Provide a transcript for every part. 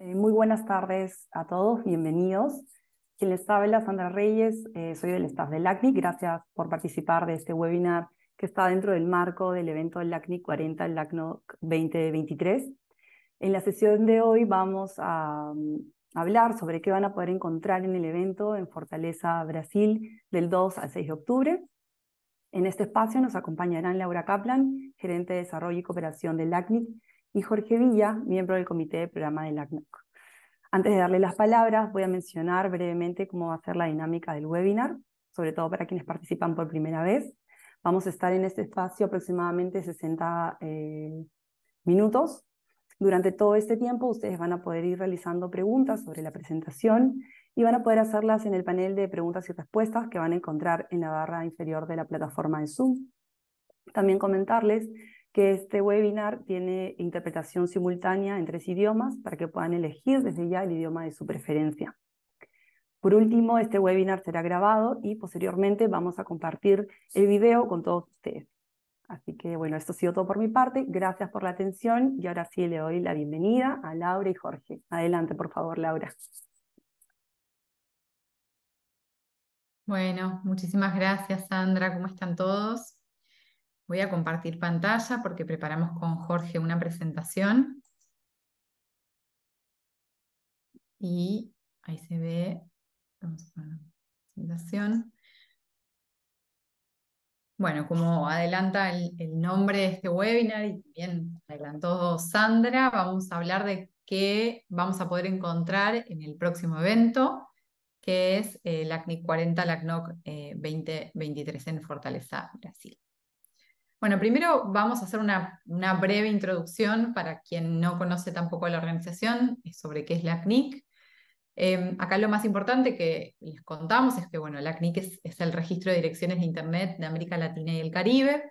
Eh, muy buenas tardes a todos, bienvenidos. Quien les habla, Sandra Reyes, eh, soy del staff del LACNIC. Gracias por participar de este webinar que está dentro del marco del evento del LACNIC 40, el LACNOC 2023. En la sesión de hoy vamos a mm, hablar sobre qué van a poder encontrar en el evento en Fortaleza, Brasil, del 2 al 6 de octubre. En este espacio nos acompañarán Laura Kaplan, gerente de desarrollo y cooperación del LACNIC, y Jorge Villa, miembro del Comité de Programa del ACNOC. Antes de darle las palabras, voy a mencionar brevemente cómo va a ser la dinámica del webinar, sobre todo para quienes participan por primera vez. Vamos a estar en este espacio aproximadamente 60 eh, minutos. Durante todo este tiempo ustedes van a poder ir realizando preguntas sobre la presentación y van a poder hacerlas en el panel de preguntas y respuestas que van a encontrar en la barra inferior de la plataforma de Zoom. También comentarles que este webinar tiene interpretación simultánea en tres idiomas para que puedan elegir desde ya el idioma de su preferencia. Por último, este webinar será grabado y posteriormente vamos a compartir el video con todos ustedes. Así que bueno, esto ha sido todo por mi parte. Gracias por la atención y ahora sí le doy la bienvenida a Laura y Jorge. Adelante, por favor, Laura. Bueno, muchísimas gracias, Sandra. ¿Cómo están todos? Voy a compartir pantalla porque preparamos con Jorge una presentación. Y ahí se ve, presentación. Bueno, como adelanta el, nombre de este webinar y también adelantó Sandra, vamos a hablar de qué vamos a poder encontrar en el próximo evento que es el eh, ACNIC 40, LACNOC 2023 eh, en Fortaleza, Brasil. Bueno, primero vamos a hacer una, breve introducción para quien no conoce tampoco la organización sobre qué es la CNIC. Em, acá lo más importante que les contamos es que bueno, la CNIC es, es el registro de direcciones de Internet de América Latina y el Caribe.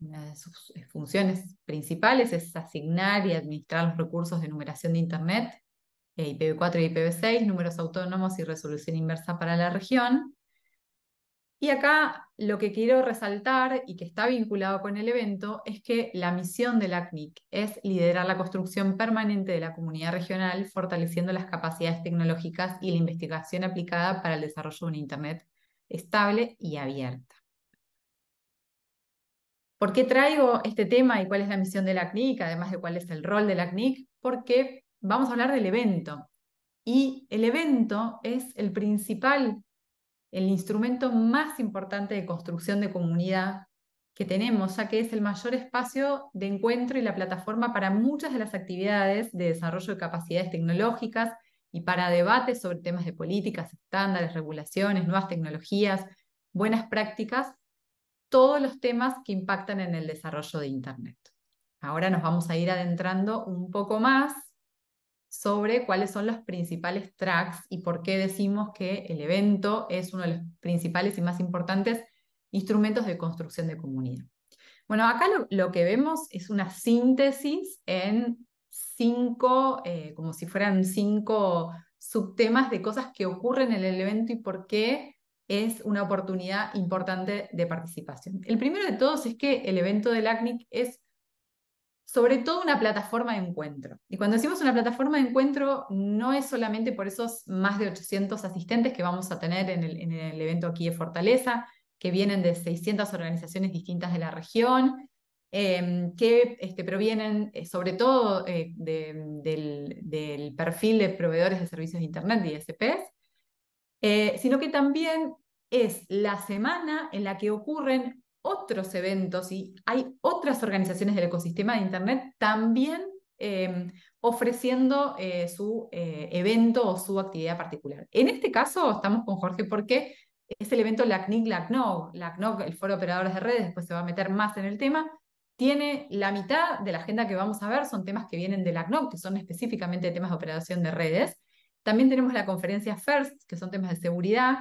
Una de sus eh, funciones principales es asignar y administrar los recursos de numeración de Internet, eh, IPv4 y IPv6, números autónomos y resolución inversa para la región. Y acá lo que quiero resaltar y que está vinculado con el evento es que la misión de la CNIC es liderar la construcción permanente de la comunidad regional, fortaleciendo las capacidades tecnológicas y la investigación aplicada para el desarrollo de un Internet estable y abierta. ¿Por qué traigo este tema y cuál es la misión de la CNIC, además de cuál es el rol de la CNIC? Porque vamos a hablar del evento. Y el evento es el principal el instrumento más importante de construcción de comunidad que tenemos, ya que es el mayor espacio de encuentro y la plataforma para muchas de las actividades de desarrollo de capacidades tecnológicas y para debates sobre temas de políticas, estándares, regulaciones, nuevas tecnologías, buenas prácticas, todos los temas que impactan en el desarrollo de Internet. Ahora nos vamos a ir adentrando un poco más sobre cuáles son los principales tracks y por qué decimos que el evento es uno de los principales y más importantes instrumentos de construcción de comunidad. Bueno, acá lo, que vemos es una síntesis en cinco, eh, como si fueran cinco subtemas de cosas que ocurren en el evento y por qué es una oportunidad importante de participación. El primero de todos es que el evento del ACNIC es sobre todo una plataforma de encuentro. Y cuando decimos una plataforma de encuentro, no es solamente por esos más de 800 asistentes que vamos a tener en el, en el evento aquí de Fortaleza, que vienen de 600 organizaciones distintas de la región, em, que este, provienen eh, sobre todo eh, del, del, perfil de proveedores de servicios de Internet y ISPs, eh, sino que también es la semana en la que ocurren otros eventos y hay otras organizaciones del ecosistema de Internet también em, ofreciendo eh, su eh, evento o su actividad particular. En este caso estamos con Jorge porque es el evento LACNIC LACNOG. el Foro Operadores de Redes, después se va a meter más en el tema. Tiene la mitad de la agenda que vamos a ver, son temas que vienen de LACNOG, que son específicamente temas de operación de redes. También tenemos la conferencia FIRST, que son temas de seguridad,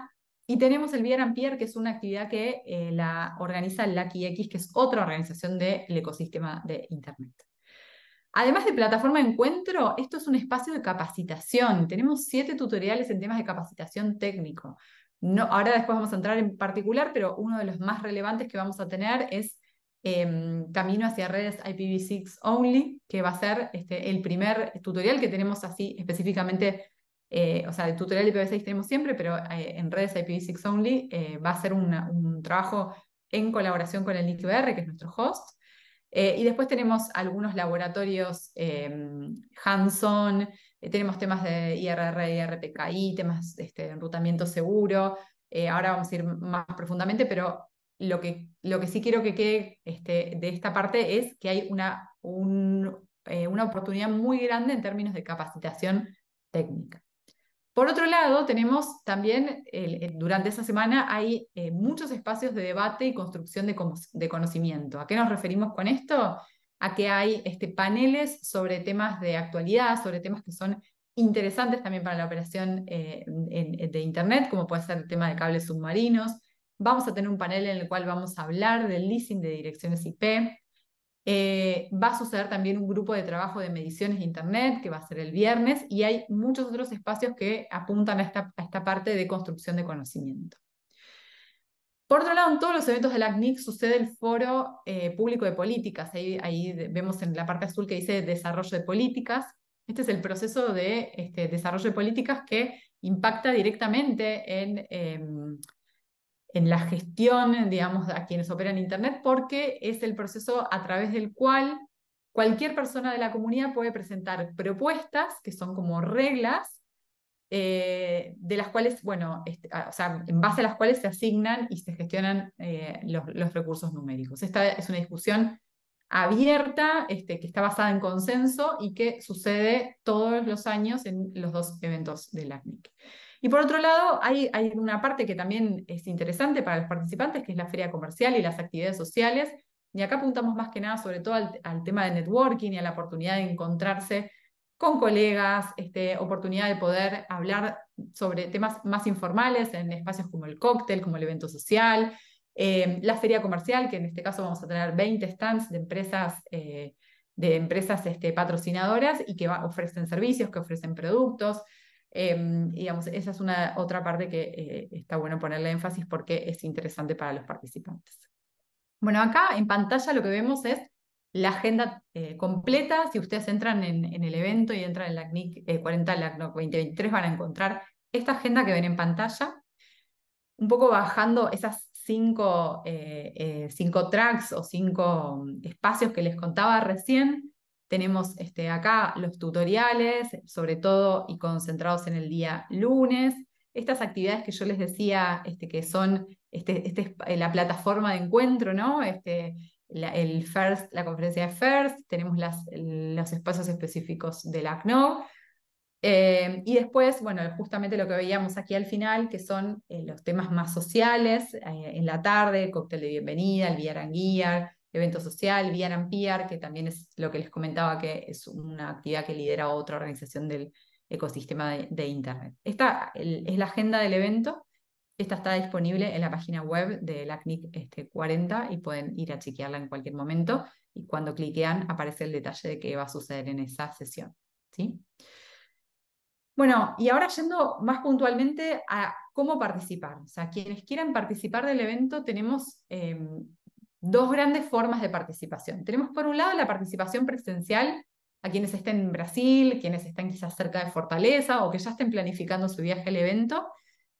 y tenemos el VR Pierre, que es una actividad que eh, la organiza la X, que es otra organización del ecosistema de Internet. Además de plataforma de encuentro, esto es un espacio de capacitación. Tenemos siete tutoriales en temas de capacitación técnico. No, ahora después vamos a entrar en particular, pero uno de los más relevantes que vamos a tener es em, Camino hacia redes IPv6 Only, que va a ser este, el primer tutorial que tenemos así específicamente eh, o sea, el tutorial de IPv6 tenemos siempre, pero eh, en redes IPv6 only eh, va a ser un trabajo en colaboración con el IQR, que es nuestro host. y después tenemos algunos laboratorios hands-on, tenemos temas de IRR, y RPKI temas este, de enrutamiento seguro. ahora vamos a ir más profundamente, pero lo que, sí quiero que quede este, de esta parte es que hay una, una oportunidad muy grande en términos de capacitación técnica. Por otro lado, tenemos también, eh, eh, durante esa semana hay eh, muchos espacios de debate y construcción de, conocimiento. ¿A qué nos referimos con esto? A que hay este, paneles sobre temas de actualidad, sobre temas que son interesantes también para la operación de Internet, como puede ser el tema de cables submarinos. Vamos a tener un panel en el cual vamos a hablar del leasing de direcciones IP, eh, va a suceder también un grupo de trabajo de mediciones de Internet que va a ser el viernes y hay muchos otros espacios que apuntan a esta, esta parte de construcción de conocimiento. Por otro lado, en todos los eventos del ACNIC sucede el foro eh, público de políticas. Ahí, ahí, vemos en la parte azul que dice desarrollo de políticas. Este es el proceso de este, desarrollo de políticas que impacta directamente en, em, en la gestión, digamos, a quienes operan Internet, porque es el proceso a través del cual cualquier persona de la comunidad puede presentar propuestas, que son como reglas, eh, de las cuales, bueno, este, ah, en base a las cuales se asignan y se gestionan eh, los, los, recursos numéricos. Esta es una discusión abierta, este, que está basada en consenso y que sucede todos los años en los dos eventos del ACNIC. Y por otro lado, hay, hay una parte que también es interesante para los participantes, que es la feria comercial y las actividades sociales. Y acá apuntamos más que nada sobre todo al, tema de networking y a la oportunidad de encontrarse con colegas, este, oportunidad de poder hablar sobre temas más informales en espacios como el cóctel, como el evento social, eh, la feria comercial, que en este caso vamos a tener 20 stands de empresas, eh, de empresas este, patrocinadoras y que ofrecen servicios, que ofrecen productos. Em, digamos, esa es una otra parte que eh, está bueno ponerle énfasis porque es interesante para los participantes. Bueno, acá en pantalla lo que vemos es la agenda completa. Si ustedes entran en, el evento y entran en la CNIC 40, la CNOC 2023, van a encontrar esta agenda que ven en pantalla un poco bajando esas eh, eh, cinco, tracks o cinco mm, espacios que les contaba recién. Tenemos este, acá los tutoriales, sobre todo y concentrados en el día lunes. Estas actividades que yo les decía este, que son este, este eh, la plataforma de encuentro, la, el first, la conferencia de FIRST, tenemos los espacios específicos del ACNO eh, y después, bueno, justamente lo que veíamos aquí al final, que son eh, los temas más sociales, eh, en la tarde, el cóctel de bienvenida, el VR and evento social, VR and que también es lo que les comentaba que es una actividad que lidera otra organización del ecosistema de, Internet. Esta es la agenda del evento, esta está disponible en la página web de la este, 40 y pueden ir a chequearla en cualquier momento y cuando cliquean aparece el detalle de qué va a suceder en esa sesión. ¿sí? Bueno, y ahora yendo más puntualmente a cómo participar. O sea, quienes quieran participar del evento tenemos em, dos grandes formas de participación. Tenemos por un lado la participación presencial a quienes estén en Brasil, quienes estén quizás cerca de Fortaleza o que ya estén planificando su viaje al evento,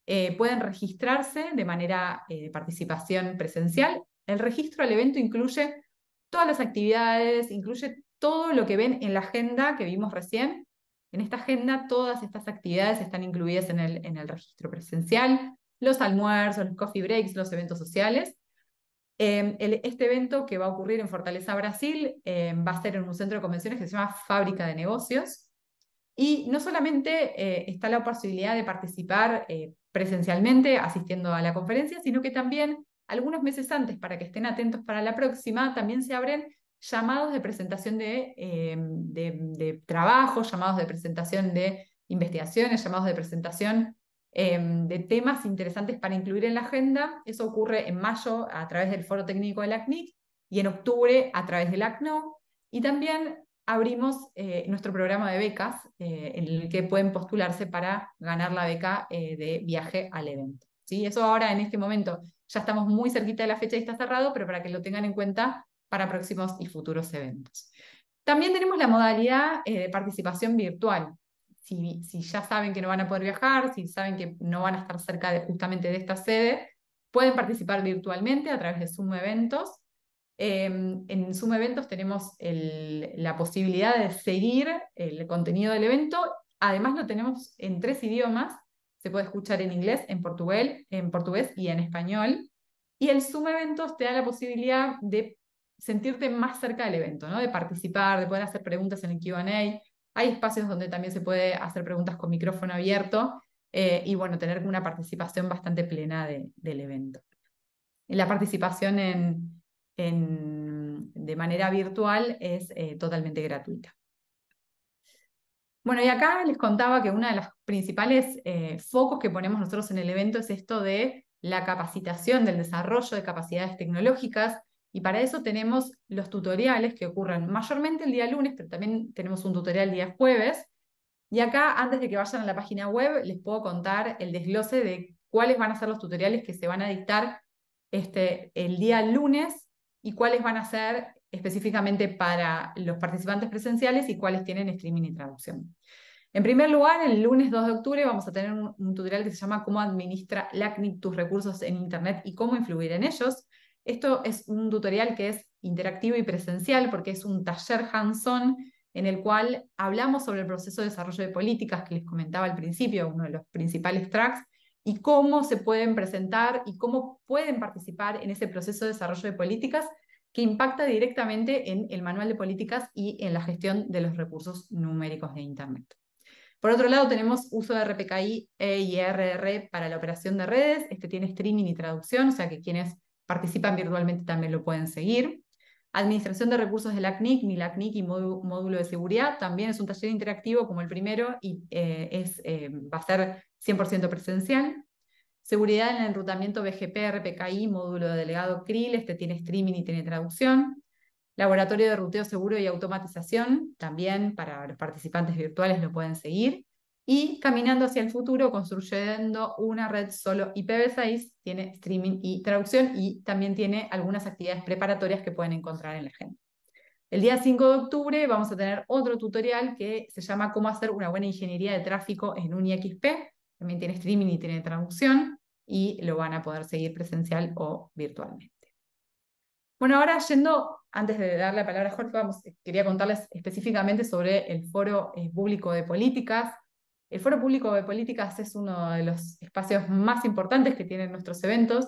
eh, pueden registrarse de manera eh, de participación presencial. El registro al evento incluye todas las actividades, incluye todo lo que ven en la agenda que vimos recién, en esta agenda todas estas actividades están incluidas en el, registro presencial, los almuerzos, los coffee breaks, los eventos sociales. Em, este evento que va a ocurrir en Fortaleza, Brasil, em, va a ser en un centro de convenciones que se llama Fábrica de Negocios. Y no solamente eh, está la posibilidad de participar eh, presencialmente asistiendo a la conferencia, sino que también algunos meses antes, para que estén atentos para la próxima, también se abren llamados de presentación eh, de, trabajo, llamados de presentación de investigaciones, llamados de presentación eh, de temas interesantes para incluir en la agenda. Eso ocurre en mayo a través del Foro Técnico del ACNIC y en octubre a través del ACNO. Y también abrimos eh, nuestro programa de becas en el que pueden postularse para ganar la beca de viaje al evento. ¿sí? Eso ahora en este momento ya estamos muy cerquita de la fecha y está cerrado, pero para que lo tengan en cuenta, para próximos y futuros eventos. También tenemos la modalidad eh, de participación virtual. Si, ya saben que no van a poder viajar, si saben que no van a estar cerca de, justamente de esta sede, pueden participar virtualmente a través de Zoom Eventos. Em, en Zoom Eventos tenemos la posibilidad de seguir el contenido del evento. Además lo tenemos en tres idiomas. Se puede escuchar en inglés, en, portugués, en portugués y en español. Y el Zoom Eventos te da la posibilidad de sentirte más cerca del evento, ¿no? de participar, de poder hacer preguntas en el QA. Hay espacios donde también se puede hacer preguntas con micrófono abierto eh, y bueno, tener una participación bastante plena del evento. La participación en, de manera virtual es eh, totalmente gratuita. Bueno, y acá les contaba que uno de los principales eh, focos que ponemos nosotros en el evento es esto de la capacitación, del desarrollo de capacidades tecnológicas. Y para eso tenemos los tutoriales que ocurren mayormente el día lunes, pero también tenemos un tutorial el día jueves. Y acá, antes de que vayan a la página web, les puedo contar el desglose de cuáles van a ser los tutoriales que se van a dictar este, el día lunes y cuáles van a ser específicamente para los participantes presenciales y cuáles tienen streaming y traducción. En primer lugar, el lunes 2 de octubre vamos a tener un, un tutorial que se llama Cómo administra LACNIC tus recursos en Internet y cómo influir en ellos. Esto es un tutorial que es interactivo y presencial porque es un taller hands-on en el cual hablamos sobre el proceso de desarrollo de políticas que les comentaba al principio, uno de los principales tracks, y cómo se pueden presentar y cómo pueden participar en ese proceso de desarrollo de políticas que impacta directamente en el manual de políticas y en la gestión de los recursos numéricos de Internet. Por otro lado, tenemos uso de RPKI e IRR para la operación de redes. Este tiene streaming y traducción, o sea que quienes participan virtualmente también lo pueden seguir. Administración de recursos de la CNIC, mi y módulo de seguridad, también es un taller interactivo como el primero y eh, es, eh, va a ser 100% presencial. Seguridad en el enrutamiento BGP, RPKI, módulo de delegado CRIL, este tiene streaming y tiene traducción. Laboratorio de ruteo seguro y automatización, también para los participantes virtuales lo pueden seguir y caminando hacia el futuro, construyendo una red solo IPv6, tiene streaming y traducción y también tiene algunas actividades preparatorias que pueden encontrar en la agenda. El día 5 de octubre vamos a tener otro tutorial que se llama cómo hacer una buena ingeniería de tráfico en un IXP. También tiene streaming y tiene traducción y lo van a poder seguir presencial o virtualmente. Bueno, ahora yendo, antes de dar la palabra a Jorge, quería contarles específicamente sobre el foro eh, público de políticas el Foro Público de Políticas es uno de los espacios más importantes que tienen nuestros eventos,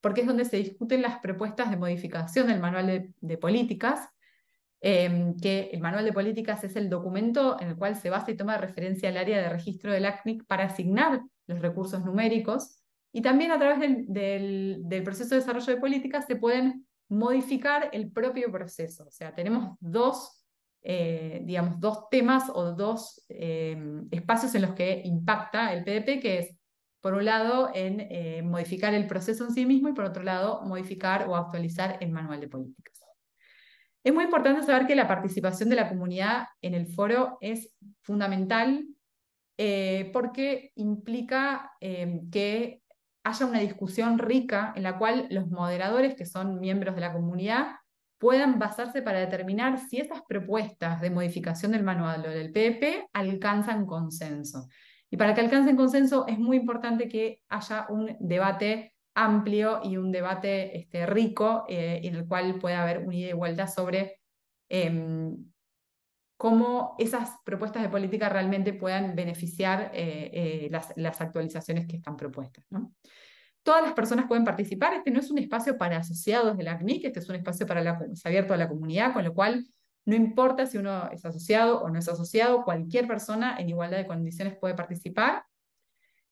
porque es donde se discuten las propuestas de modificación del manual de, políticas, em, que el manual de políticas es el documento en el cual se basa y toma referencia al área de registro del ACNIC para asignar los recursos numéricos, y también a través del, del proceso de desarrollo de políticas se pueden modificar el propio proceso. O sea, tenemos dos eh, digamos, dos temas o dos eh, espacios en los que impacta el PDP, que es, por un lado, en eh, modificar el proceso en sí mismo y, por otro lado, modificar o actualizar el manual de políticas. Es muy importante saber que la participación de la comunidad en el foro es fundamental porque implica que haya una discusión rica en la cual los moderadores, que son miembros de la comunidad, puedan basarse para determinar si esas propuestas de modificación del manual o del PP alcanzan consenso. Y para que alcancen consenso es muy importante que haya un debate amplio y un debate este, rico eh, en el cual pueda haber una idea vuelta sobre em, cómo esas propuestas de política realmente puedan beneficiar eh, eh, las, actualizaciones que están propuestas. ¿no? Todas las personas pueden participar. Este no es un espacio para asociados del ACNIC, este es un espacio para la, abierto a la comunidad, con lo cual no importa si uno es asociado o no es asociado, cualquier persona en igualdad de condiciones puede participar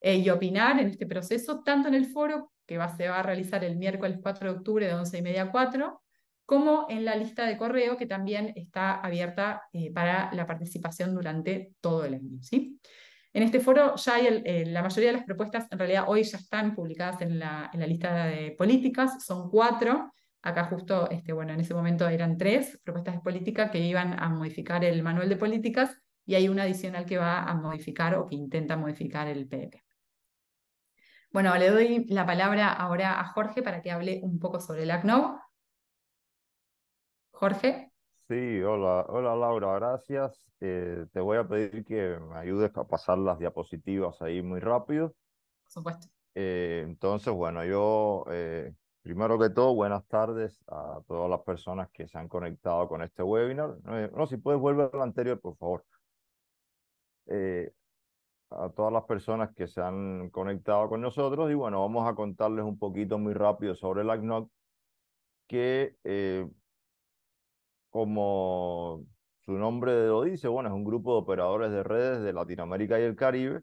eh, y opinar en este proceso, tanto en el foro que va, se va a realizar el miércoles 4 de octubre de 11 y media a 4, como en la lista de correo que también está abierta eh, para la participación durante todo el año. ¿sí? En este foro ya hay la mayoría de las propuestas, en realidad hoy ya están publicadas en la, lista de políticas, son cuatro. Acá justo, este, bueno, en ese momento eran tres propuestas de política que iban a modificar el manual de políticas y hay una adicional que va a modificar o que intenta modificar el PDP. Bueno, le doy la palabra ahora a Jorge para que hable un poco sobre el ACNOV. Jorge. Sí, hola, hola Laura, gracias. Eh, te voy a pedir que me ayudes a pasar las diapositivas ahí muy rápido. Por supuesto. Eh, entonces, bueno, yo eh, primero que todo, buenas tardes a todas las personas que se han conectado con este webinar. No, si puedes volver al anterior, por favor. a todas las personas que se han conectado con nosotros y bueno, vamos a contarles un poquito muy rápido sobre el ACNOC que como su nombre lo dice, bueno, es un grupo de operadores de redes de Latinoamérica y el Caribe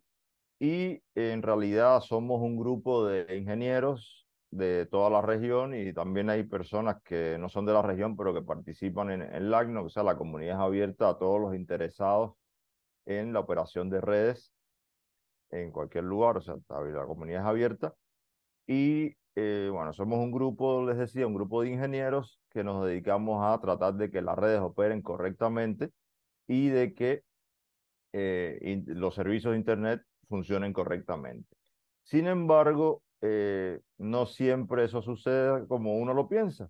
y en realidad somos un grupo de ingenieros de toda la región y también hay personas que no son de la región pero que participan en el ACNO, o sea, la comunidad es abierta a todos los interesados en la operación de redes en cualquier lugar, o sea, la comunidad es abierta. Y eh, bueno, somos un grupo, les decía, un grupo de ingenieros que nos dedicamos a tratar de que las redes operen correctamente y de que eh, los servicios de Internet funcionen correctamente. Sin embargo, eh, no siempre eso sucede como uno lo piensa.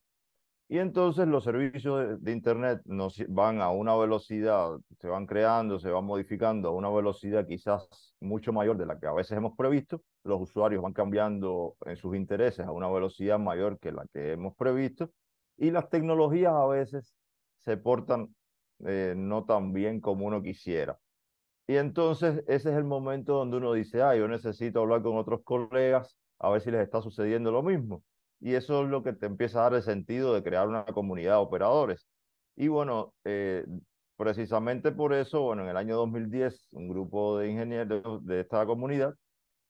Y entonces los servicios de, Internet nos van a una velocidad, se van creando, se van modificando a una velocidad quizás mucho mayor de la que a veces hemos previsto. Los usuarios van cambiando en sus intereses a una velocidad mayor que la que hemos previsto. Y las tecnologías a veces se portan eh, no tan bien como uno quisiera. Y entonces ese es el momento donde uno dice, ah, yo necesito hablar con otros colegas a ver si les está sucediendo lo mismo y eso es lo que te empieza a dar el sentido de crear una comunidad de operadores. Y bueno, eh, precisamente por eso, bueno, en el año 2010, un grupo de ingenieros de esta comunidad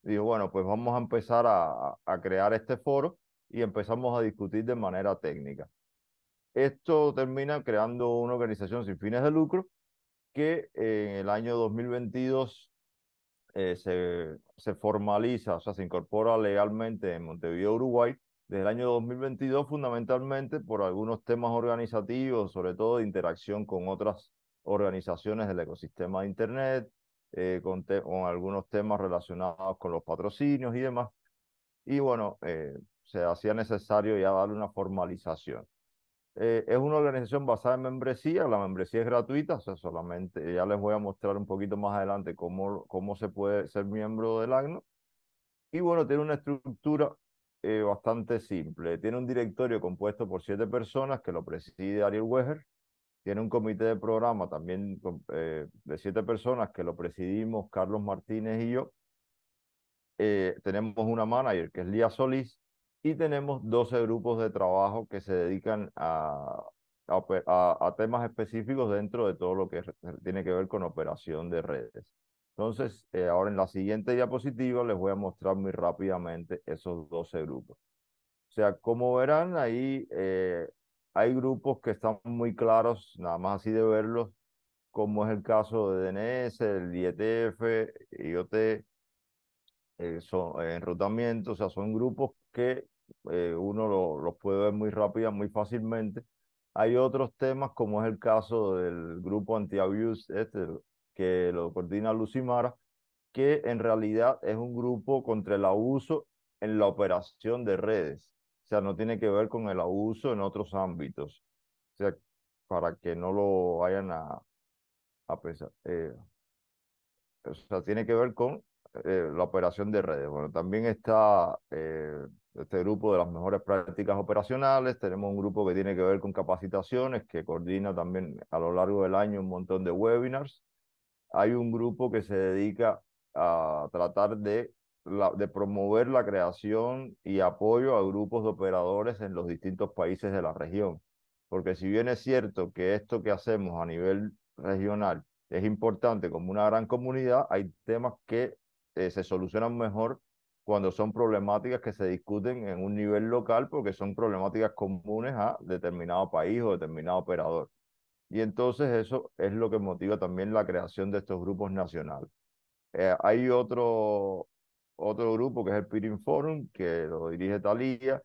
dijo, bueno, pues vamos a empezar a, a crear este foro y empezamos a discutir de manera técnica. Esto termina creando una organización sin fines de lucro que en el año 2022 eh, se, se formaliza, o sea, se incorpora legalmente en Montevideo, Uruguay, desde el año 2022 fundamentalmente por algunos temas organizativos, sobre todo de interacción con otras organizaciones del ecosistema de Internet, eh, con, algunos temas relacionados con los patrocinios y demás. Y bueno, eh, se hacía necesario ya darle una formalización. Eh, es una organización basada en membresía, la membresía es gratuita, o sea, solamente ya les voy a mostrar un poquito más adelante cómo, cómo se puede ser miembro del Agno Y bueno, tiene una estructura eh, bastante simple. Tiene un directorio compuesto por siete personas que lo preside Ariel Weger. Tiene un comité de programa también eh, de siete personas que lo presidimos Carlos Martínez y yo. Eh, tenemos una manager que es Lía Solís y tenemos 12 grupos de trabajo que se dedican a, a, temas específicos dentro de todo lo que tiene que ver con operación de redes. Entonces, eh, ahora en la siguiente diapositiva les voy a mostrar muy rápidamente esos 12 grupos. O sea, como verán, ahí eh, hay grupos que están muy claros, nada más así de verlos, como es el caso de DNS, el IETF, IoT, eh, son, eh, enrutamiento, o sea, son grupos que uno los puede ver muy rápido, muy fácilmente. Hay otros temas como es el caso del grupo anti-abuse, este, que lo coordina Lucimara, que en realidad es un grupo contra el abuso en la operación de redes. O sea, no tiene que ver con el abuso en otros ámbitos. O sea, para que no lo vayan a, a eh, o sea, tiene que ver con eh, la operación de redes. Bueno, también está eh, este grupo de las mejores prácticas operacionales, tenemos un grupo que tiene que ver con capacitaciones, que coordina también a lo largo del año un montón de webinars hay un grupo que se dedica a tratar de, de promover la creación y apoyo a grupos de operadores en los distintos países de la región. Porque si bien es cierto que esto que hacemos a nivel regional es importante como una gran comunidad, hay temas que eh, se solucionan mejor cuando son problemáticas que se discuten en un nivel local porque son problemáticas comunes a determinado país o determinado operador. Y entonces eso es lo que motiva también la creación de estos grupos nacionales. Eh, hay otro, otro grupo que es el Peering Forum, que lo dirige Talía,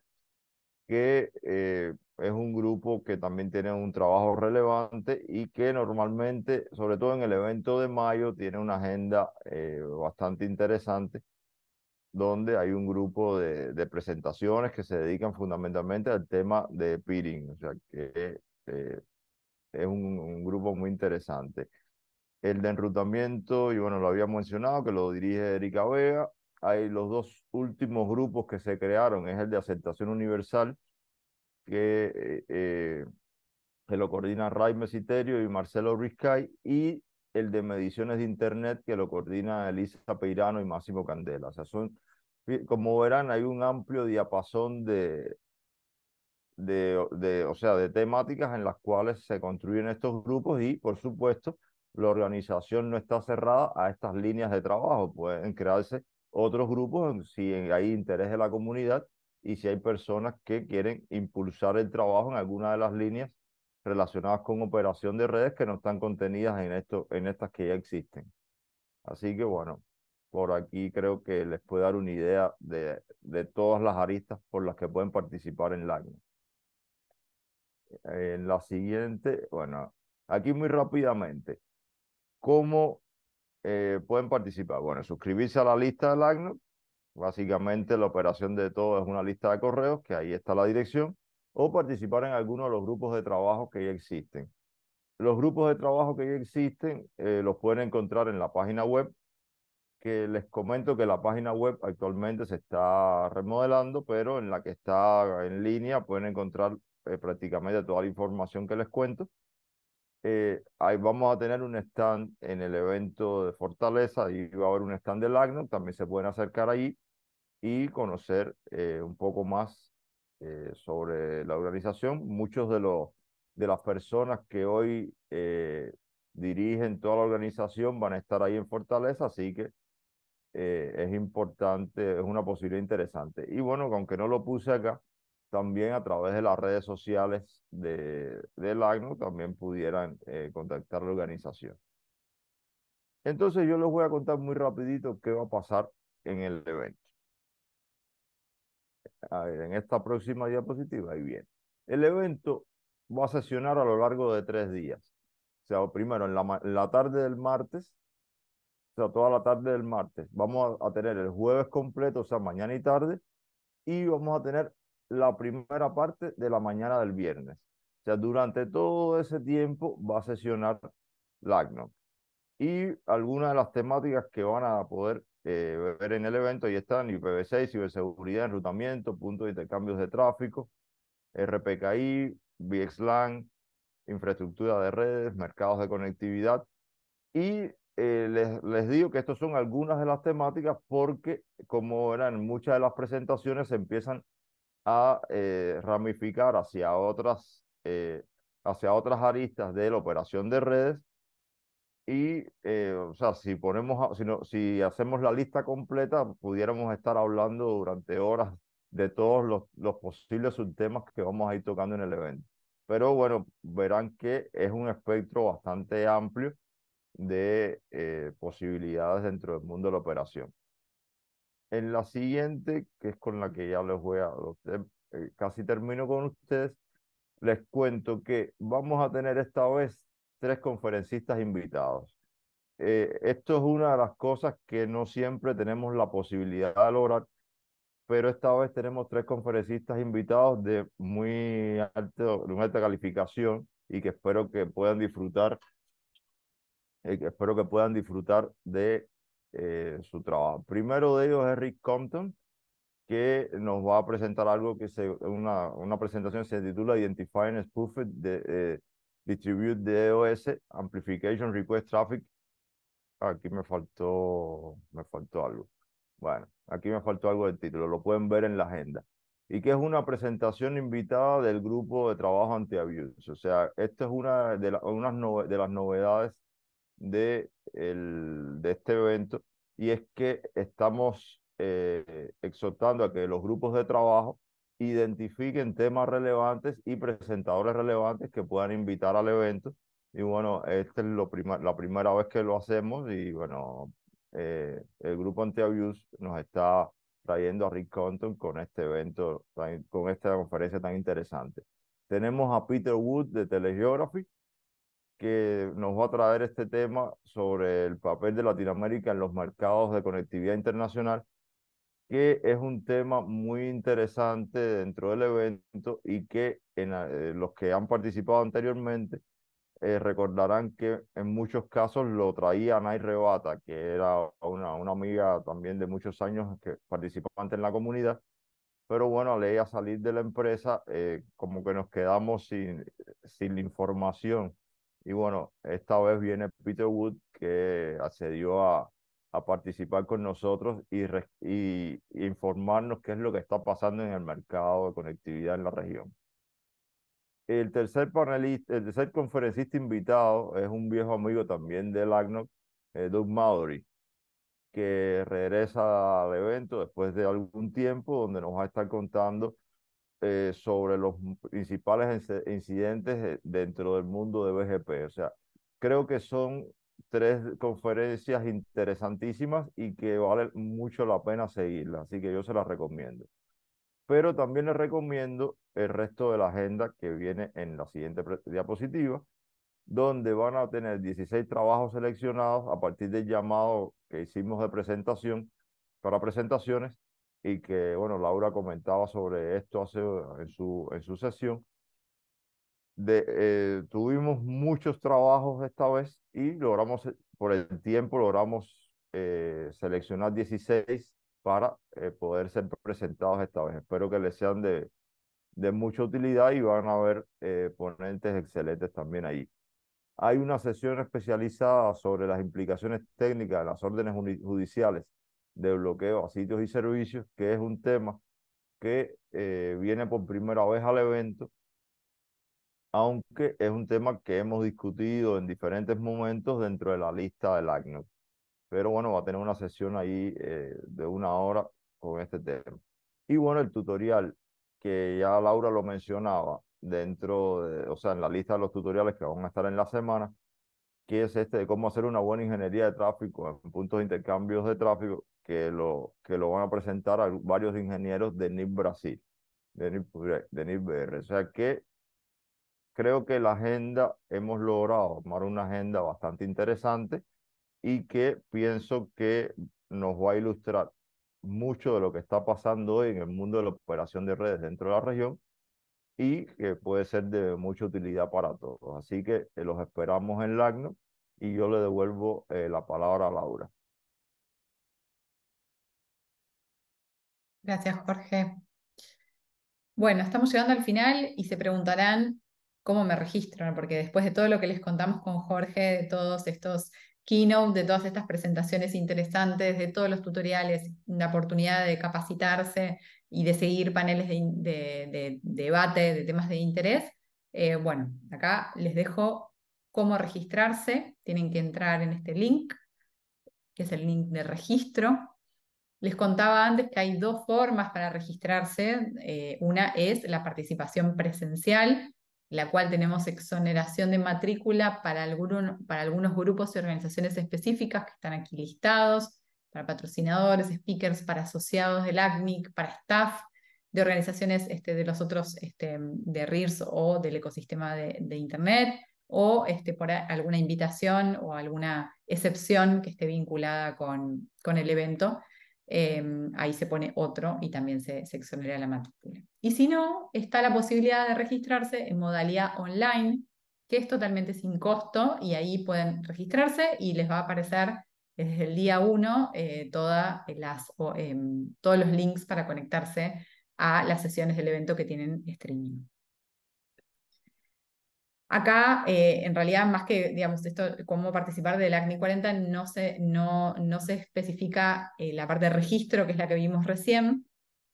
que eh, es un grupo que también tiene un trabajo relevante y que normalmente, sobre todo en el evento de mayo, tiene una agenda eh, bastante interesante, donde hay un grupo de, presentaciones que se dedican fundamentalmente al tema de peering, o sea, que es un, grupo muy interesante. El de enrutamiento, y bueno, lo había mencionado, que lo dirige Erika Vega. Hay los dos últimos grupos que se crearon, es el de aceptación universal, que, que eh, eh, lo coordina Ray Mesiterio y Marcelo Rizcay, y el de mediciones de Internet, que lo coordina Elisa Peirano y Máximo Candela. O sea, son, como verán, hay un amplio diapasón de, de, o sea, de temáticas en las cuales se construyen estos grupos y, por supuesto, la organización no está cerrada a estas líneas de trabajo. Pueden crearse otros grupos si hay interés de la comunidad y si hay personas que quieren impulsar el trabajo en alguna de las líneas relacionadas con operación de redes que no están contenidas en, esto, en estas que ya existen. Así que bueno, por aquí creo que les puedo dar una idea de, de todas las aristas por las que pueden participar en la eh, en la siguiente, bueno, aquí muy rápidamente, ¿cómo eh, pueden participar? Bueno, suscribirse a la lista del ACNUR, básicamente la operación de todo es una lista de correos, que ahí está la dirección, o participar en alguno de los grupos de trabajo que ya existen. Los grupos de trabajo que ya existen eh, los pueden encontrar en la página web, que les comento que la página web actualmente se está remodelando, pero en la que está en línea pueden encontrar eh, prácticamente toda la información que les cuento. Eh, ahí vamos a tener un stand en el evento de Fortaleza, ahí va a haber un stand del ACNO, también se pueden acercar ahí y conocer eh, un poco más sobre la organización. Muchos de, los, de las personas que hoy dirigen toda la organización van a estar ahí en Fortaleza, así que es importante, es una posibilidad interesante. Y bueno, aunque no lo puse acá, también a través de las redes sociales de, del año también pudieran eh, contactar la organización. Entonces yo les voy a contar muy rapidito qué va a pasar en el evento. en esta próxima diapositiva, ahí viene. El evento va a sesionar a lo largo de tres días. O sea, primero en la, tarde del martes, o sea, toda la tarde del martes, vamos a tener el jueves completo, o sea, mañana y tarde, y vamos a tener la primera parte de la mañana del viernes. O sea, durante todo ese tiempo va a sesionar LACNOC. Y algunas de las temáticas que van a poder eh, ver en el evento, ahí están IPv6, ciberseguridad, enrutamiento, punto de intercambios de tráfico, RPKI, VXLAN, infraestructura de redes, mercados de conectividad. Y eh, les, les, digo que estas son algunas de las temáticas porque, como eran muchas de las presentaciones, se empiezan a eh, ramificar hacia otras, eh, hacia otras aristas de la operación de redes. Y, eh, o sea, si, ponemos, si, no, si hacemos la lista completa, pudiéramos estar hablando durante horas de todos los, los posibles subtemas que vamos a ir tocando en el evento. Pero bueno, verán que es un espectro bastante amplio de posibilidades dentro del mundo de la operación. En la siguiente, que es con la que ya les voy a, eh, casi termino con ustedes, les cuento que vamos a tener esta vez tres conferencistas invitados. Eh, esto es una de las cosas que no siempre tenemos la posibilidad de lograr, pero esta vez tenemos tres conferencistas invitados de muy alto, de alta calificación y que espero que puedan disfrutar, eh, que espero que puedan disfrutar de eh, su trabajo. Primero de ellos es Rick Compton, que nos va a presentar algo que se, una, una presentación se titula Identifying Spoofed de, eh, Distribute DOS e Amplification Request Traffic. Aquí me faltó, me faltó algo. Bueno, aquí me faltó algo del título, lo pueden ver en la agenda. Y que es una presentación invitada del grupo de trabajo anti-abuse. O sea, esto es una de, una de las novedades de, de este evento, y es que estamos eh, exhortando a que los grupos de trabajo identifiquen temas relevantes y presentadores relevantes que puedan invitar al evento. Y bueno, esta es lo la primera vez que lo hacemos y bueno, eh, el grupo Anti-Abuse nos está trayendo a Rick Compton con este evento, con esta conferencia tan interesante. Tenemos a Peter Wood de Telegeography, que nos va a traer este tema sobre el papel de Latinoamérica en los mercados de conectividad internacional, que es un tema muy interesante dentro del evento y que en, eh, los que han participado anteriormente eh, recordarán que en muchos casos lo traía Nay Rebata, que era una, una amiga también de muchos años que participante en la comunidad, pero bueno, al ella salir de la empresa, eh, como que nos quedamos sin, sin la información y bueno, esta vez viene Peter Wood que accedió a, a participar con nosotros y, y, informarnos qué es lo que está pasando en el mercado de conectividad en la región. El tercer panelista, el tercer conferencista invitado es un viejo amigo también del ACNOC, eh, Doug Mowry, que regresa al evento después de algún tiempo donde nos va a estar contando eh, sobre los principales incidentes dentro del mundo de BGP. O sea, creo que son tres conferencias interesantísimas y que vale mucho la pena seguirlas, así que yo se las recomiendo. Pero también les recomiendo el resto de la agenda que viene en la siguiente diapositiva, donde van a tener 16 trabajos seleccionados a partir del llamado que hicimos de presentación para presentaciones y que, bueno, Laura comentaba sobre esto hace, en, su, en su sesión. De, eh, tuvimos muchos trabajos esta vez y logramos, eh, por el tiempo, logramos eh, seleccionar 16 para poder ser presentados esta vez. Espero que les sean de, de mucha utilidad y van a haber ponentes excelentes también ahí. Hay una sesión especializada sobre las implicaciones técnicas de las órdenes judiciales de bloqueo a sitios y servicios, que es un tema que eh, viene por primera vez al evento, aunque es un tema que hemos discutido en diferentes momentos dentro de la lista del ACNUR. Pero bueno, va a tener una sesión ahí eh, de una hora con este tema. Y bueno, el tutorial que ya Laura lo mencionaba dentro, de, o sea, en la lista de los tutoriales que van a estar en la semana, que es este de cómo hacer una buena ingeniería de tráfico en puntos de intercambios de tráfico que lo, que lo van a presentar a varios ingenieros de NIP Brasil, de NIP, de BR. O sea que creo que la agenda, hemos logrado armar una agenda bastante interesante y que pienso que nos va a ilustrar mucho de lo que está pasando hoy en el mundo de la operación de redes dentro de la región y que puede ser de mucha utilidad para todos. Así que eh, los esperamos en LACNO y yo le devuelvo eh, la palabra a Laura. Gracias, Jorge. Bueno, estamos llegando al final y se preguntarán cómo me registro, porque después de todo lo que les contamos con Jorge, de todos estos keynote, de todas estas presentaciones interesantes, de todos los tutoriales, la oportunidad de capacitarse y de seguir paneles de, debate, de temas de interés. Eh, bueno, acá les dejo cómo registrarse. Tienen que entrar en este link, que es el link de registro. Les contaba antes que hay dos formas para registrarse. Eh, una es la participación presencial, la cual tenemos exoneración de matrícula para, algunos grupos y organizaciones específicas que están aquí listados, para patrocinadores, speakers, para asociados del ACNIC, para staff de organizaciones este, de los otros este, de RIRS o del ecosistema de, Internet, o este, por alguna invitación o alguna excepción que esté vinculada con el evento. Em, ahí se pone otro y también se, se la matrícula. Y si no, está la posibilidad de registrarse en modalidad online, que es totalmente sin costo y ahí pueden registrarse y les va a aparecer desde el día 1 eh, em, todos los links para conectarse a las sesiones del evento que tienen streaming. Acá, eh, en realidad, más que, digamos, esto, cómo participar del ACNI 40, no se, especifica eh, la parte de registro, que es la que vimos recién,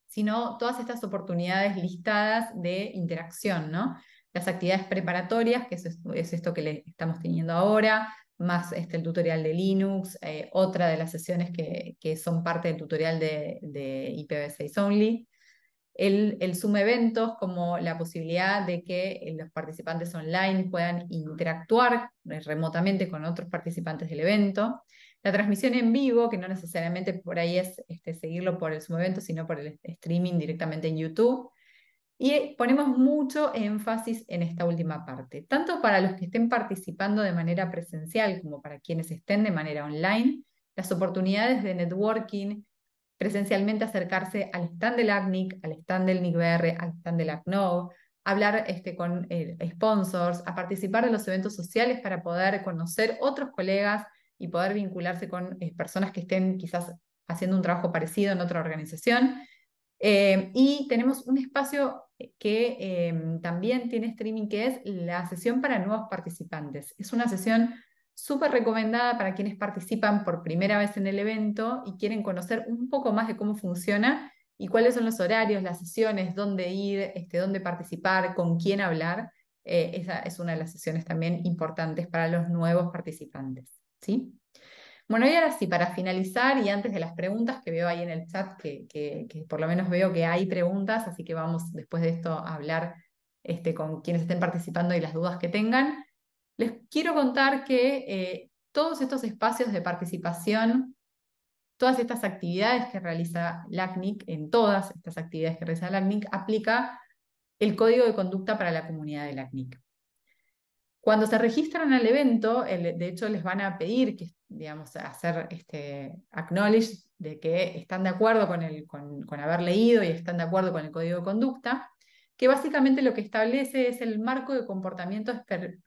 sino todas estas oportunidades listadas de interacción, ¿no? Las actividades preparatorias, que es, esto que estamos teniendo ahora, más este, el tutorial de Linux, eh, otra de las sesiones que, son parte del tutorial de IPv6 Only, el, el Zoom Eventos como la posibilidad de que eh, los participantes online puedan interactuar eh, remotamente con otros participantes del evento. La transmisión en vivo, que no necesariamente por ahí es este, seguirlo por el Zoom Eventos, sino por el streaming directamente en YouTube. Y eh, ponemos mucho énfasis en esta última parte, tanto para los que estén participando de manera presencial como para quienes estén de manera online, las oportunidades de networking, presencialmente acercarse al stand del ACNIC, al stand del NICBR, al stand del ACNOV, hablar este, con eh, sponsors, a participar de los eventos sociales para poder conocer otros colegas y poder vincularse con eh, personas que estén quizás haciendo un trabajo parecido en otra organización. Eh, y tenemos un espacio que también tiene streaming, que es la sesión para nuevos participantes. Es una sesión súper recomendada para quienes participan por primera vez en el evento y quieren conocer un poco más de cómo funciona y cuáles son los horarios, las sesiones, dónde ir, este, dónde participar, con quién hablar. Eh, esa es una de las sesiones también importantes para los nuevos participantes. ¿sí? Bueno, y ahora sí, para finalizar y antes de las preguntas que veo ahí en el chat, que, por lo menos veo que hay preguntas, así que vamos después de esto a hablar este, con quienes estén participando y las dudas que tengan les quiero contar que eh, todos estos espacios de participación, todas estas actividades que realiza LACNIC, en todas estas actividades que realiza LACNIC, aplica el código de conducta para la comunidad de LACNIC. Cuando se registran al evento, de hecho les van a pedir que, digamos, hacer este acknowledge de que están de acuerdo con haber leído y están de acuerdo con el código de conducta que básicamente lo que establece es el marco de comportamiento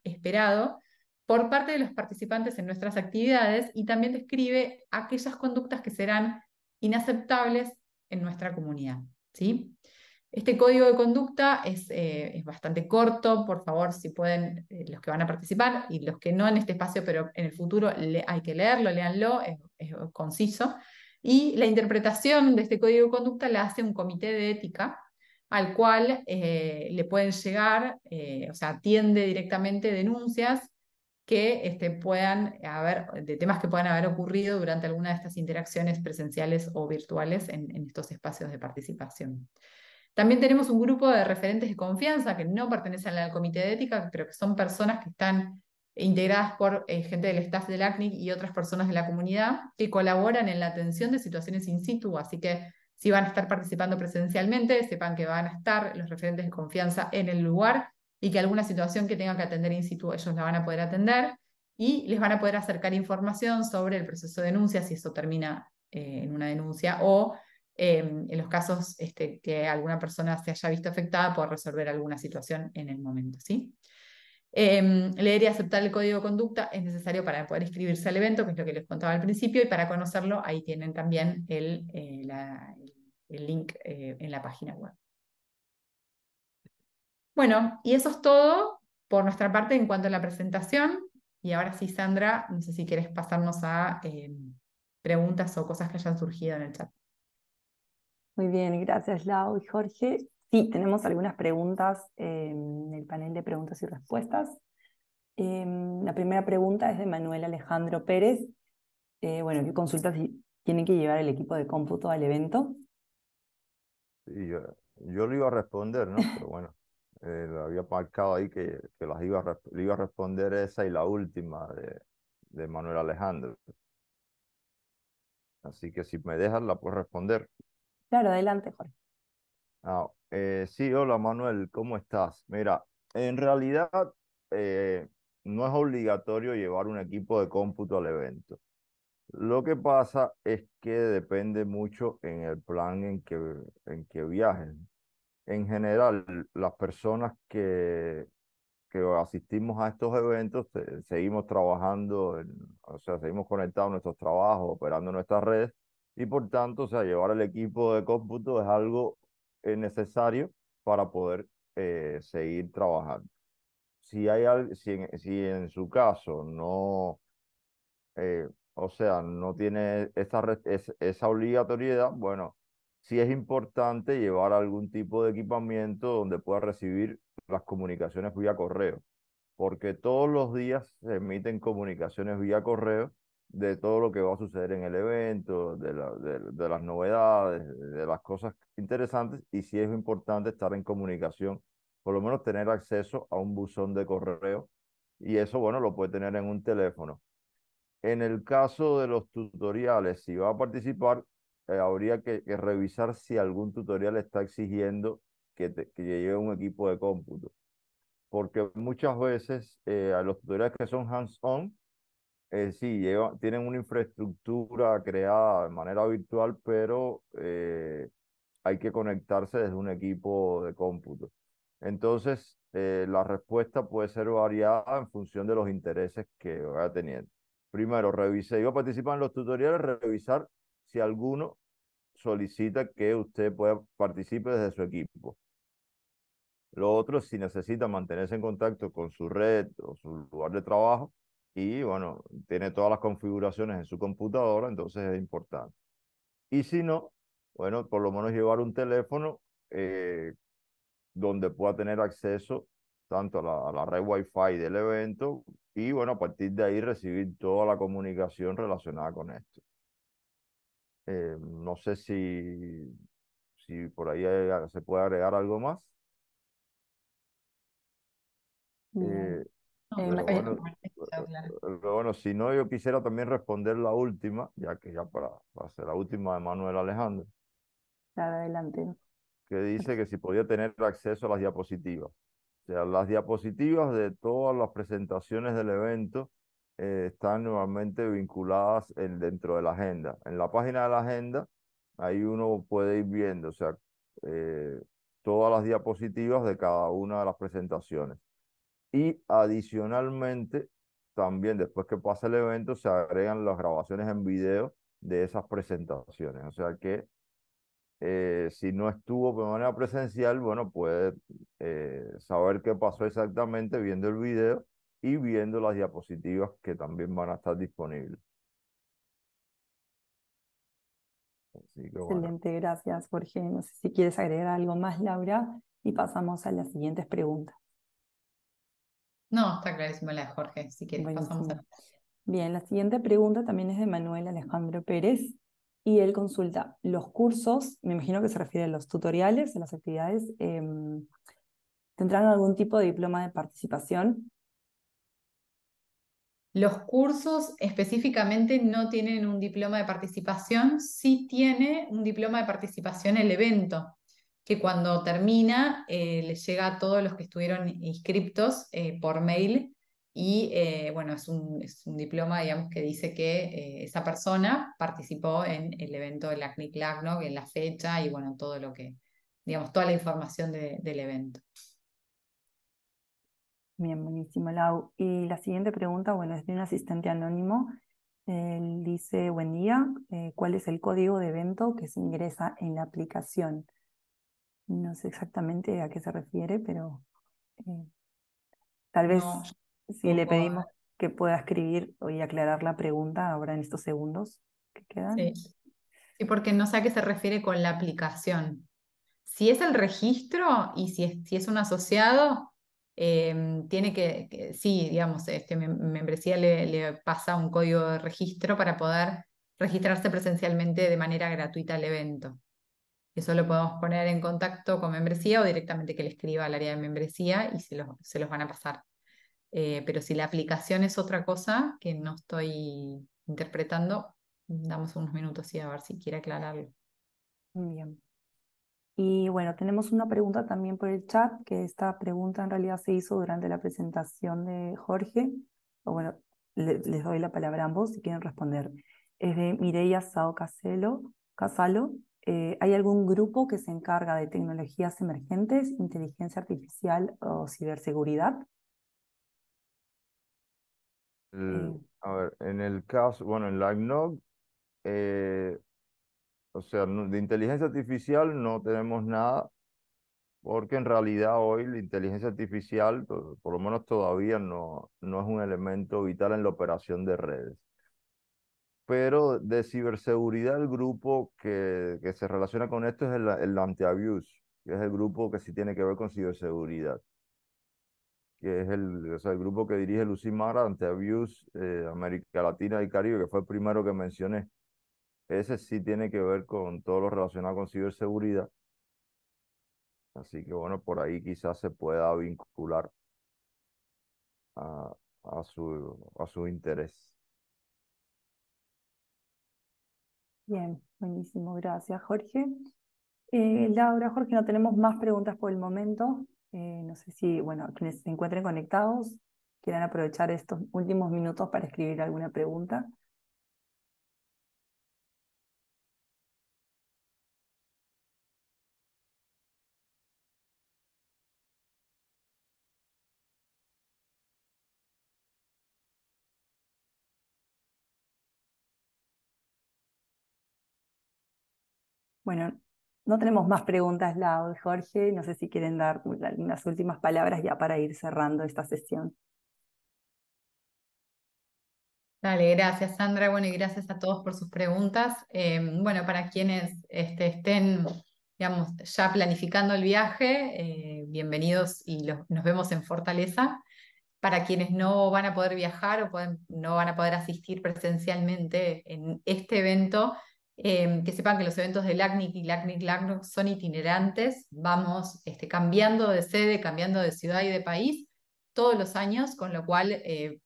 esperado por parte de los participantes en nuestras actividades y también describe aquellas conductas que serán inaceptables en nuestra comunidad. ¿sí? Este código de conducta es, eh, bastante corto, por favor, si pueden, eh, los que van a participar y los que no en este espacio, pero en el futuro hay que leerlo, léanlo, es conciso. Y la interpretación de este código de conducta la hace un comité de ética al cual eh, le pueden llegar, eh, o sea, atiende directamente denuncias que este, puedan haber, de temas que puedan haber ocurrido durante alguna de estas interacciones presenciales o virtuales en, estos espacios de participación. También tenemos un grupo de referentes de confianza que no pertenecen al comité de ética, pero que son personas que están integradas por eh, gente del staff del ACNIC y otras personas de la comunidad que colaboran en la atención de situaciones in situ. Así que si van a estar participando presencialmente, sepan que van a estar los referentes de confianza en el lugar y que alguna situación que tengan que atender in situ, ellos la van a poder atender y les van a poder acercar información sobre el proceso de denuncia, si eso termina eh, en una denuncia o em, en los casos este, que alguna persona se haya visto afectada por resolver alguna situación en el momento. ¿sí? Em, leer y aceptar el código de conducta es necesario para poder inscribirse al evento, que es lo que les contaba al principio, y para conocerlo ahí tienen también el, eh, la, el link eh, en la página web. Bueno, y eso es todo por nuestra parte en cuanto a la presentación. Y ahora sí, Sandra, no sé si quieres pasarnos a eh, preguntas o cosas que hayan surgido en el chat. Muy bien, gracias Lau y Jorge. Sí, tenemos algunas preguntas eh, en el panel de preguntas y respuestas. la primera pregunta es de Manuel Alejandro Pérez. bueno, ¿qué consultas tienen que llevar el equipo de cómputo al evento? yo, yo le iba a responder, ¿no? Pero bueno, eh, lo había marcado ahí que, las iba le iba a responder esa y la última de, Manuel Alejandro. Así que si me dejas, la puedes responder. Claro, adelante, Jorge. Ah, eh, sí, hola Manuel, ¿cómo estás? Mira, en realidad eh, no es obligatorio llevar un equipo de cómputo al evento. Lo que pasa es que depende mucho en el plan en que, en que viajen. En general, las personas que, asistimos a estos eventos eh, seguimos trabajando, o sea, seguimos conectados a nuestros trabajos, operando nuestras redes, y por tanto, o sea, llevar el equipo de cómputo es algo eh, necesario para poder eh, seguir trabajando. Si, hay, si, en, si en su caso no... O sea, no tiene esa, esa obligatoriedad. Bueno, sí es importante llevar algún tipo de equipamiento donde pueda recibir las comunicaciones vía correo, porque todos los días se emiten comunicaciones vía correo de todo lo que va a suceder en el evento, de, de las novedades, de las cosas interesantes, y sí es importante estar en comunicación, por lo menos tener acceso a un buzón de correo, y eso, bueno, lo puede tener en un teléfono. En el caso de los tutoriales, si va a participar, eh, habría que, revisar si algún tutorial está exigiendo que, te, lleve un equipo de cómputo. Porque muchas veces eh, a los tutoriales que son hands-on, eh, sí, lleva, tienen una infraestructura creada de manera virtual, pero hay que conectarse desde un equipo de cómputo. Entonces, la respuesta puede ser variada en función de los intereses que vaya teniendo primero revisé, a participar en los tutoriales, revisar si alguno solicita que usted pueda participe desde su equipo. Lo otro, si necesita mantenerse en contacto con su red o su lugar de trabajo, y bueno, tiene todas las configuraciones en su computadora, entonces es importante. Y si no, bueno, por lo menos llevar un teléfono eh, donde pueda tener acceso tanto a la, red wifi del evento y bueno, a partir de ahí recibir toda la comunicación relacionada con esto. Eh, no sé si, si por ahí se puede agregar algo más. bueno, si no, yo quisiera también responder la última, ya que ya para, para ser la última de Manuel Alejandro. Adelante. Que dice que si podía tener acceso a las diapositivas sea, este, las diapositivas de todas las presentaciones del evento eh, están nuevamente vinculadas dentro de la agenda. En la página de la agenda, ahí uno puede ir viendo, o sea, eh, todas las diapositivas de cada una de las presentaciones. Y adicionalmente, también después que pasa el evento, se agregan las grabaciones en video de esas presentaciones. O sea que eh, si no estuvo de manera presencial, bueno, puede eh, saber qué pasó exactamente viendo el video y viendo las diapositivas que también van a estar disponibles. Excelente, gracias Jorge. No sé si quieres agregar algo más, Laura, y pasamos a las siguientes preguntas. No, está clarísima la de Jorge, si quieres pasamos a Bien, la siguiente pregunta también es de Manuel Alejandro Pérez y él consulta los cursos, me imagino que se refiere a los tutoriales, a las actividades. Em, ¿Tendrán algún tipo de diploma de participación? Los cursos específicamente no tienen un diploma de participación, sí tiene un diploma de participación el evento, que cuando termina le eh, les llega a todos los que estuvieron inscriptos eh, por mail y eh, bueno, es un, es un, diploma, digamos, que dice que eh, esa persona participó en el evento del ACNIC en la fecha y bueno, todo lo que, digamos, toda la información del evento. Bien, buenísimo, Lau. Y la siguiente pregunta, bueno, es de un asistente anónimo. Él dice, buen día, eh, ¿cuál es el código de evento que se ingresa en la aplicación? No sé exactamente a qué se refiere, pero tal vez... Si le pedimos que pueda escribir y aclarar la pregunta ahora en estos segundos que quedan. Sí. porque no sé a qué se refiere con la aplicación. Si es el registro y si es, si es un asociado, em, tiene que, sí, digamos, este, membresía le, pasa un código de registro para poder registrarse presencialmente de manera gratuita al evento. Eso lo podemos poner en contacto con membresía o directamente que le escriba al área de membresía y se se los van a pasar. Eh, pero si la aplicación es otra cosa que no estoy interpretando, damos unos minutos y a ver si quiere aclararlo. Muy bien. Y bueno, tenemos una pregunta también por el chat, que esta pregunta en realidad se hizo durante la presentación de Jorge. bueno, les doy la palabra a ambos si quieren responder. Es de Mireia Sao Casalo. Eh, ¿Hay algún grupo que se encarga de tecnologías emergentes, inteligencia artificial o ciberseguridad? Mm. a ver, en el caso, bueno, en la eh, o sea, de inteligencia artificial no tenemos nada, porque en realidad hoy la inteligencia artificial, por, lo menos todavía, no, no es un elemento vital en la operación de redes. Pero de ciberseguridad, el grupo que, que se relaciona con esto es el, el anti-abuse, que es el grupo que sí tiene que ver con ciberseguridad que es el, grupo que dirige Lucy Mara ante Abuse eh, América Latina y Caribe, que fue el primero que mencioné. Ese sí tiene que ver con todo lo relacionado con ciberseguridad. Así que bueno, por ahí quizás se pueda vincular a, su, a su interés. Bien, buenísimo. Gracias, Jorge. Eh, Laura, Jorge, no tenemos más preguntas por el momento. Eh, no sé si, bueno, quienes se encuentren conectados quieran aprovechar estos últimos minutos para escribir alguna pregunta. Bueno, no tenemos más preguntas, lado Jorge. No sé si quieren dar unas últimas palabras ya para ir cerrando esta sesión. Dale, gracias Sandra. Bueno, y gracias a todos por sus preguntas. Em, bueno, para quienes este, estén, digamos, ya planificando el viaje, eh, bienvenidos y nos vemos en Fortaleza. Para quienes no van a poder viajar o no van a poder asistir presencialmente en este evento, Em, que sepan que los eventos de LACNIC y LACNIC LACNOC son itinerantes, vamos este, cambiando de sede, cambiando de ciudad y de país todos los años, con lo cual eh,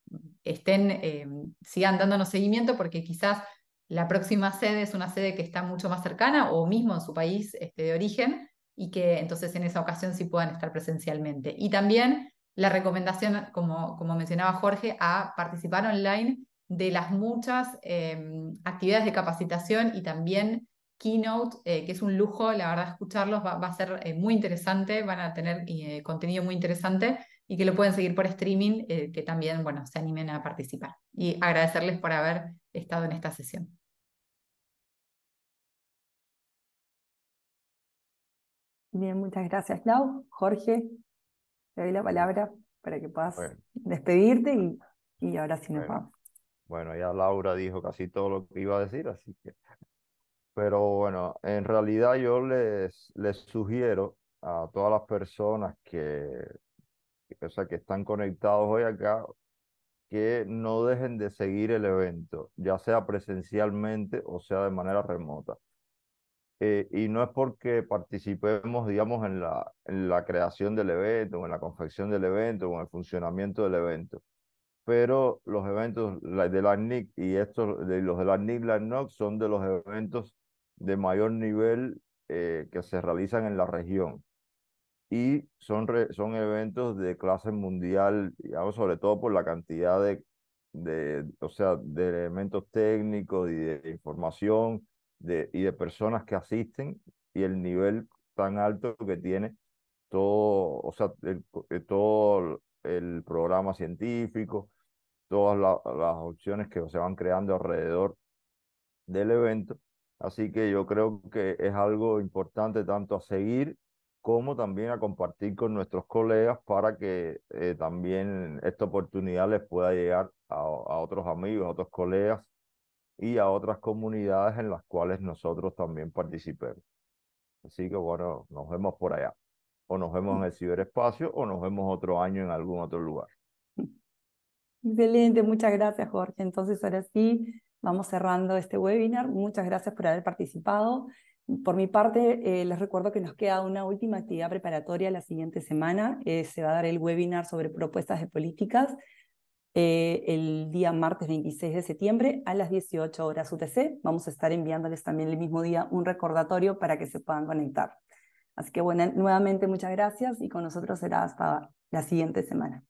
estén, em, sigan dándonos seguimiento porque quizás la próxima sede es una sede que está mucho más cercana o mismo en su país este, de origen y que entonces en esa ocasión sí puedan estar presencialmente. Y también la recomendación, como, como mencionaba Jorge, a participar online de las muchas em, actividades de capacitación y también keynote, eh, que es un lujo, la verdad, escucharlos va, a ser eh, muy interesante, van a tener eh, contenido muy interesante y que lo pueden seguir por streaming, que también, bueno, se animen a participar. Y agradecerles por haber estado en esta sesión. Bien, muchas gracias, Lau, Jorge, te doy la palabra para que puedas despedirte y, ahora sí nos vamos. Bueno, ya Laura dijo casi todo lo que iba a decir, así que... Pero bueno, en realidad yo les, les sugiero a todas las personas que, sea, que están conectados hoy acá, que no dejen de seguir el evento, ya sea presencialmente o sea de manera remota. Eh, y no es porque participemos, digamos, en la, en la creación del evento, o en la confección del evento, o en el funcionamiento del evento, pero los eventos de la NIC y estos, de los de la NIC, la son de los eventos de mayor nivel eh, que se realizan en la región. Y son, son eventos de clase mundial, digamos, sobre todo por la cantidad de, de, o sea, de elementos técnicos y de información de, y de personas que asisten y el nivel tan alto que tiene todo, o sea, el, todo el programa científico, todas las opciones que se van creando alrededor del evento. Así que yo creo que es algo importante tanto a seguir como también a compartir con nuestros colegas para que eh, también esta oportunidad les pueda llegar a, a otros amigos, a otros colegas y a otras comunidades en las cuales nosotros también participemos. Así que bueno, nos vemos por allá o nos vemos en el ciberespacio o nos vemos otro año en algún otro lugar. Excelente, muchas gracias Jorge. Entonces ahora sí, vamos cerrando este webinar. Muchas gracias por haber participado. Por mi parte, eh, les recuerdo que nos queda una última actividad preparatoria la siguiente semana. Eh, se va a dar el webinar sobre propuestas de políticas eh, el día martes 26 de septiembre a las 18 horas UTC. Vamos a estar enviándoles también el mismo día un recordatorio para que se puedan conectar. Así que bueno, nuevamente muchas gracias y con nosotros será hasta la siguiente semana.